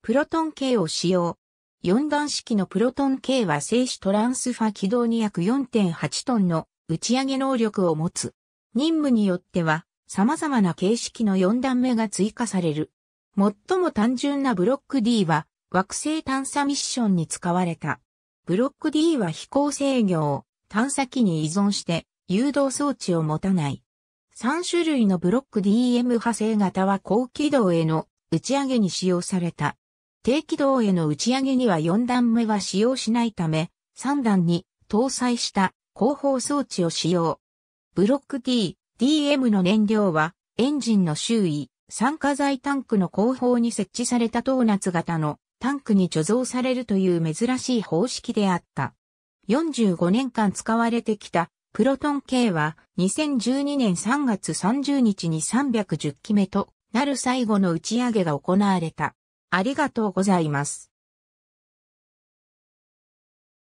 プロトン系を使用。四段式のプロトン系は静止トランスファ軌道に約4.8トンの打ち上げ能力を持つ。任務によっては様々な形式の四段目が追加される。最も単純なブロック D は惑星探査ミッションに使われた。ブロック D は飛行制御を探査機に依存して誘導装置を持たない。3種類のブロック DM 派生型は高軌道への打ち上げに使用された。低軌道への打ち上げには4段目は使用しないため、3段に搭載した後方装置を使用。ブロック D、DM の燃料は、エンジンの周囲、酸化剤タンクの後方に設置されたドーナツ型のタンクに貯蔵されるという珍しい方式であった。45年間使われてきたプロトン系は2012年3月30日に310機目となる最後の打ち上げが行われた。ありがとうございます。